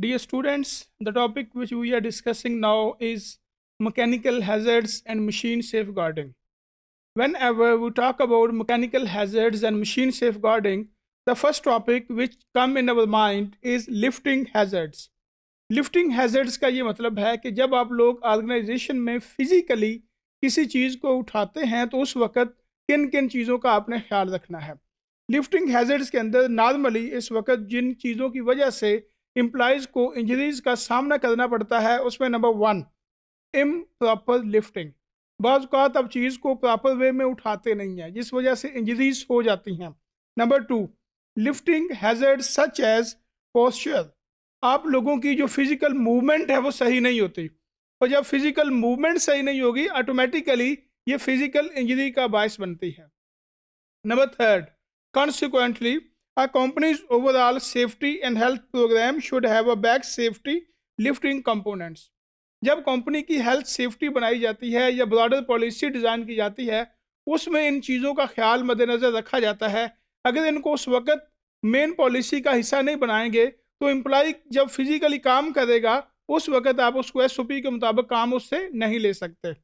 Dear students, the topic which we are discussing now is mechanical hazards and machine safeguarding. Whenever we talk about mechanical hazards and machine safeguarding, the first topic which come in our mind is lifting hazards. Lifting hazards का ये मतलब है कि जब आप लोग organisation में physically किसी चीज़ को उठाते हैं तो उस वक्त किन किन चीज़ों का आपने ख्याल रखना है लिफ्टिंग हैजर्ड्स के अंदर नॉर्मली इस वक्त जिन चीज़ों की वजह से इम्प्लाइज को इंजरीज का सामना करना पड़ता है उसमें number one improper lifting बाज़ात अब चीज़ को प्रॉपर वे में उठाते नहीं हैं जिस वजह से इंजरीज हो जाती हैं number two lifting hazard such as posture आप लोगों की जो फिज़िकल मूवमेंट है वो सही नहीं होती और जब फिज़िकल मूवमेंट सही नहीं होगी ऑटोमेटिकली ये फिज़िकल इंजरी का बायस बनती है number third consequently A company's overall safety and health program should have a back safety lifting components. जब कंपनी की हेल्थ सेफ्टी बनाई जाती है या ब्रॉडर पॉलिसी डिज़ाइन की जाती है उसमें इन चीज़ों का ख्याल मद्देनज़र रखा जाता है अगर इनको उस वक्त मेन पॉलिसी का हिस्सा नहीं बनाएंगे तो एम्प्लॉय जब फिजिकली काम करेगा उस वक्त आप उसको एस के मुताबिक काम उससे नहीं ले सकते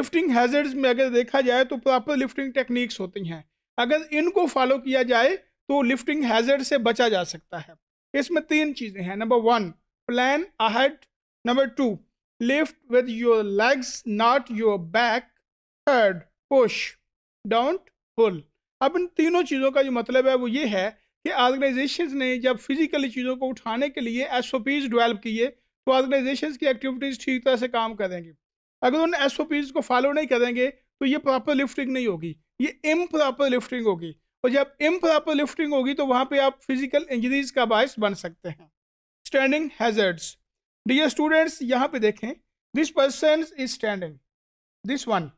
लिफ्टिंग हैजर्ड्स में अगर देखा जाए तो प्रॉपर लिफ्टिंग टेक्निक्स होती हैं अगर इनको फॉलो किया जाए तो लिफ्टिंग हैजर्ड से बचा जा सकता है इसमें तीन चीज़ें हैं number one plan ahead number two lift with your legs not your back third push don't pull अब इन तीनों चीज़ों का जो मतलब है वो ये है कि ऑर्गेनाइजेशन ने जब फिजिकली चीज़ों को उठाने के लिए एस ओ पीज़ डिवेल्प किए तो ऑर्गेनाइजेशन की एक्टिविटीज़ ठीक तरह से काम करेंगी अगर उन एस ओ पीज़ को फॉलो नहीं करेंगे तो ये प्रॉपर लिफ्टिंग नहीं होगी ये इम्प्रॉपर लिफ्टिंग होगी और जब इम्प्रॉपर लिफ्टिंग होगी तो वहाँ पे आप फिजिकल इंजरीज का बायस बन सकते हैं स्टैंडिंग हैजर्ड्स डियर स्टूडेंट्स यहाँ पे देखें this person is standing this one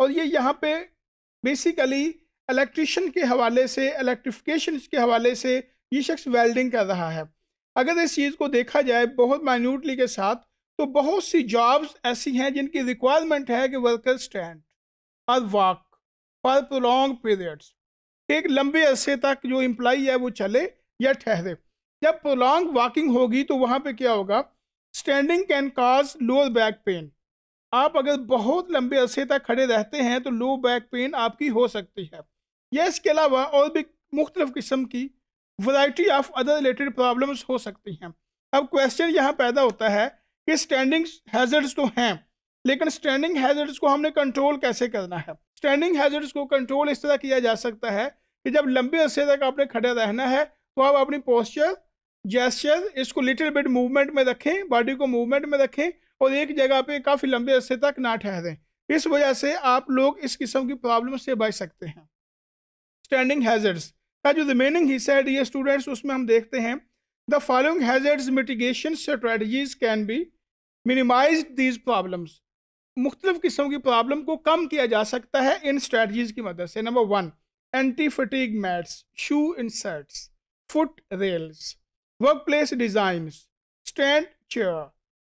और ये यहाँ पे बेसिकली इलेक्ट्रिशन के हवाले से इलेक्ट्रिफिकेशन के हवाले से ये शख्स वेल्डिंग कर रहा है अगर इस चीज़ को देखा जाए बहुत माइन्यूटली के साथ तो बहुत सी जॉब्स ऐसी हैं जिनकी रिक्वायरमेंट है कि वर्कर स्टैंड और वॉक फॉर प्रोलॉन्ग पीरियड्स एक लंबे अरसे तक जो इम्प्लाई है वो चले या ठहरे जब प्रोलॉन्ग वॉकिंग होगी तो वहाँ पे क्या होगा standing can cause lower back pain आप अगर बहुत लंबे अरसे तक खड़े रहते हैं तो लो बैक पेन आपकी हो सकती है या इसके अलावा और भी मुख्तलिफ़ किस्म की variety of other related problems हो सकती हैं अब क्वेश्चन यहाँ पैदा होता है कि स्टैंडिंग हैजर्ड्स तो हैं लेकिन स्टैंडिंग हैजर्ड्स को हमने कंट्रोल कैसे करना है स्टैंडिंग हैजर्ड्स को कंट्रोल इस तरह किया जा सकता है कि जब लंबे अरसे तक आपने खड़े रहना है तो आप अपनी पोस्चर जेस्चर इसको लिटिल बिट मूवमेंट में रखें बॉडी को मूवमेंट में रखें और एक जगह पे काफ़ी लंबे अरसे तक ना ठहरें इस वजह से आप लोग इस किस्म की प्रॉब्लम से बच सकते हैं स्टैंडिंग हैजर्ड्स का जो रिमेनिंग हिस्सा है डी स्टूडेंट्स उसमें हम देखते हैं the following hazards mitigation strategies can be minimize these problems मुख्तलिफ किस्म की प्रॉब्लम को कम किया जा सकता है इन स्ट्रेटजीज की मदद से number one anti fatigue mats shoe inserts foot rails workplace design stand chair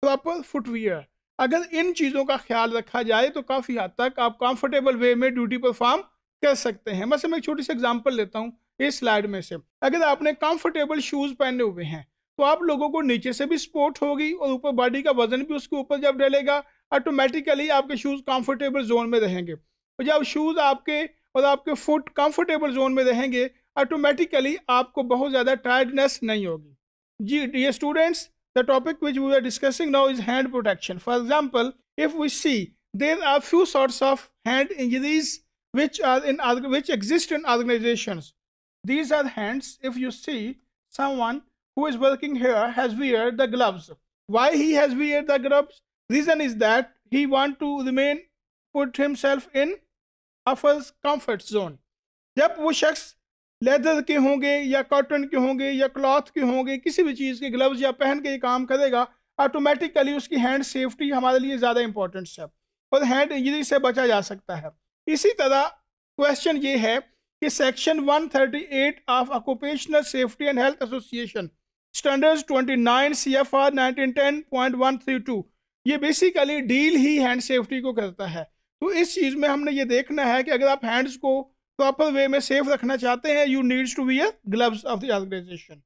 proper footwear अगर इन चीज़ों का ख्याल रखा जाए तो काफ़ी हद तक आप कंफर्टेबल वे में ड्यूटी परफॉर्म कर सकते हैं बस मैं एक छोटी सी एग्जांपल लेता हूँ इस स्लाइड में से अगर आपने कंफर्टेबल शूज़ पहने हुए हैं तो आप लोगों को नीचे से भी सपोर्ट होगी और ऊपर बॉडी का वजन भी उसके ऊपर जब डलेगा ऑटोमेटिकली आपके शूज़ कंफर्टेबल जोन में रहेंगे और तो जब शूज़ आपके और आपके फुट कंफर्टेबल जोन में रहेंगे ऑटोमेटिकली आपको बहुत ज़्यादा टायर्डनेस नहीं होगी जी डी students the topic which we are discussing now is hand protection for example if we see there are few sorts of hand injuries which are in which exist in organization these are hands if you see someone who is working here has wear the gloves why he has wear the gloves Reason is that he want to remain put himself in अफर्स comfort zone जब वो शख्स leather के होंगे या cotton के होंगे या क्लॉथ के होंगे किसी भी चीज़ के ग्लव्स या पहन के ये काम करेगा ऑटोमेटिकली उसकी हैंड सेफ्टी हमारे लिए ज़्यादा इंपॉर्टेंट है और हैंड इंजरी से बचा जा सकता है इसी तरह क्वेश्चन ये है कि section 138 of occupational safety and health association standards 29 CFR 1910.132 ये बेसिकली डील ही हैंड सेफ्टी को करता है तो इस चीज़ में हमने ये देखना है कि अगर आप हैंड्स को प्रॉपर वे में सेफ रखना चाहते हैं you needs to wear gloves of the organisation